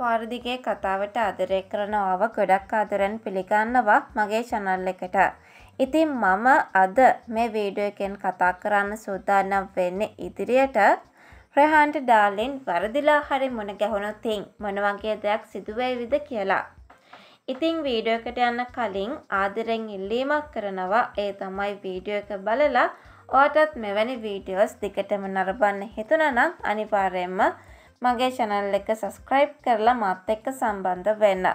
පාරදිගේ කතාවට ආදරය කරනවාව ගොඩක් ආදරෙන් පිළිගන්නවා මගේ චැනල් එකට. ඉතින් මම අද මේ වීඩියෝ එකෙන් කතා කරන්න සූදානම් වෙන්නේ ඉදිරියට රෙහන්ට ඩාර්ලින් වරදිලා හරි මොන ගැහුණොත් මොන වගේ දෙයක් සිදුවේවිද කියලා. ඉතින් වීඩියෝ එකට යන්න කලින් ආදරෙන් ඉල්ලීමක් කරනවා ඒ තමයි වීඩියෝ එක බලලා ඔයාටත් මෙවැනි වීඩියෝස් දිගටම නරඹන්න හිතුණා නම් අනිවාර්යයෙන්ම මගේ චැනල් එක සස්ක්‍රයිබ් කරලා මාත් එක්ක සම්බන්ධ වෙන්න.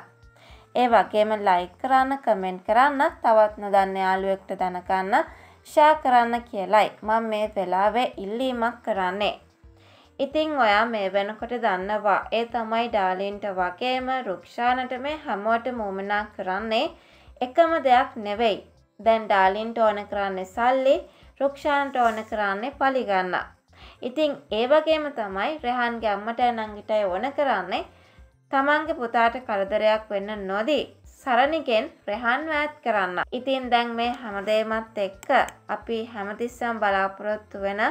ඒ වගේම ලයි කරන්න කමෙන්ට් කරන්න තවත් නොදන්න යාළුවෙක්ට දනකන්න ෂා කරන්න කියලයි මං මේ වෙලාවේ ඉල්ලීමක් කරන්නේ. ඉතිං ඔයා මේ වෙනකොට දන්නවා ඒ තමයි ඩාලින්ට වගේම රුක්ෂාණට මේ හැමෝට මූමනා කරන්නේ එකම දෙයක් නෙවෙයි. දැන් ඩාලින්ට ඕන කරන්නේ සල්ලි රුක්ෂාණට ඕන කරන්නේ පලිගන්නා. ඉතිං ඒ වගේම තමයි රෙහන්ගේ අම්මට නංගිටයි ඕන කරන්නේ තමන්ගේ පුතාට කරදරයක් වෙන්න නොදී සරණිගෙන් ප්‍රහන් වැත් කරන්න. ඉතින් දැන් මේ හැමදේමත් එක්ක අපි හැමතිස්සම් බලාපොරොත්තු වෙන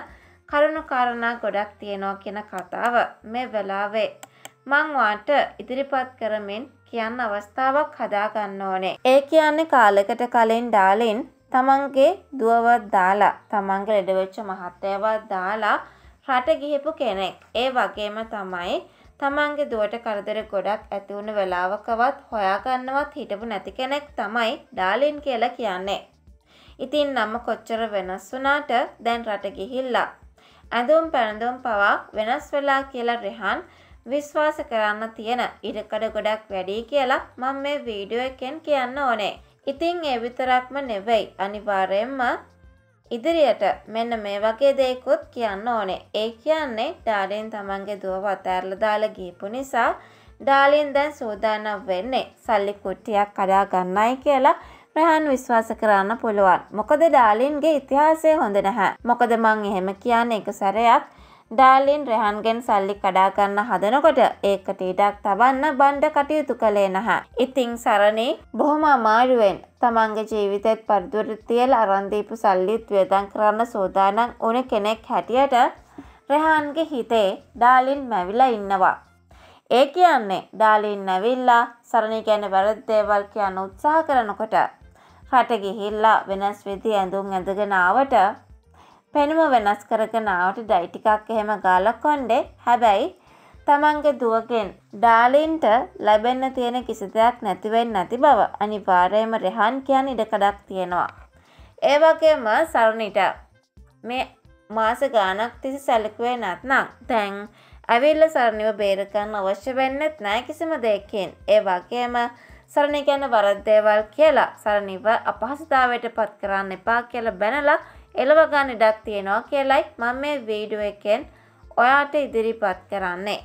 කරුණුකාරණා ගොඩක් තියෙනවා කියන කතාව මේ වෙලාවේ. මංවාට ඉදිරිපත් කරමින් කියන්න අවස්ථාවක් හදාගන්න ඕනේ. ඒ කියන්නේ කාලෙකට කලින් ඩාලින් තමන්ගේ දුවවත් දාලා තමන්ගේ ලෙඩවෙච්ච මහත්තයවත් දාලා රට ගිහිපු කෙනෙක්. ඒ වගේම තමයි තමන්ගේ දුවට කරදර ගොඩක් ඇති වුණු වෙලාවකවත් හොයාගන්නවත් හිටපු නැති කෙනෙක් තමයි ඩාලින් කියලා කියන්නේ. ඉතින් නම කොච්චර වෙනස් වුණාට දැන් රට ගිහිල්ලා ඇඳුම් පැළඳුම් පවා වෙනස් වෙලා කියලා රෙහන් විශ්වාස කරන්න තියෙන ඉඩකඩ ගොඩක් වැඩි කියලා මම මේ වීඩියෝ එකෙන් කියන්න ඕනේ. ඉතිං ඒ විතරක්ම නෙවෙයි අනිවාරයෙන්ම ඉදිරියට මෙන්න මේ වගේ දෙයකුත් කියන්න ඕනේ ඒ කියන්නේ ඩාලින් තමන්ගේ දුව අතෑරල දාලා ගීපු නිසා ඩාලින් දැන් සූදානම් වෙන්නේ සල්ලි කුට්ටියක් කඩා ගන්නයි කියලා ප්‍රහන් විශ්වාස කරන්න පුළුවන් මොකද ඩාලින්ගේ ඉතිහාසය හොඳ නැහැ මොකද මං එහෙම කියන්නේ එක සැරයක් ඩාලින් රෙහන්ගෙන් සල්ලි කඩාගන්න හදනකොට ඒකට ඉඩක් තබන්න බණ්ඩ කටයුතු කළේ නැහැ. ඉතිං සරණේ බොහොම අමාරුවෙන් තමන්ගේ ජීවිතයත් පරිදුවට තියල් අරන්දීපු සල්ලිත් වේදන් කරන්න සෝදානම් උන කෙනෙක් හැටියට රෙහන්ගේ හිතේ ඩාලින් මැවිලා ඉන්නවා. ඒ කියන්නේ ඩාලින් නැවිල්ලා සරණි ගැන වැරදි දේවල් කියන්න උත්සාහ කරනකොට රට ගිහිල්ලා වෙනස් විදි ඇඳුම් ඇඳගෙන ආවට පෙනුම වෙනස් කරගෙන ආවට ඩයි ටිකක් එහෙම ගාලා කොණ්ඩේ හැබැයි තමන්ගේ දුවගෙන් ඩාලින්ට ලැබෙන්න තියෙන කිසි දෙයක් නැතිවෙන්නේ නැති බව අනිවාර්යයෙන්ම රෙහන් කියන ඉඩකඩක් තියෙනවා. ඒ වගේම සරුණිට මේ මාස ගාණක් තිස්සේ සැලකුවේ නැත්නම් දැන් ඇවිල්ලා සරණිව බේරගන්න අවශ්‍ය වෙන්නේත් නැහැ කිසිම දෙයකින්. ඒ වගේම සරණ ගැන වරද දේවල් කියලා සරණිව අපහසුතාවයට පත් කරන්න එපා කියලා බැනලා එලවගන්න ඉඩක් තියෙනවා කියලයි මම මේ වීඩුව එකෙන් ඔයාට ඉදිරිපත් කරන්නේ.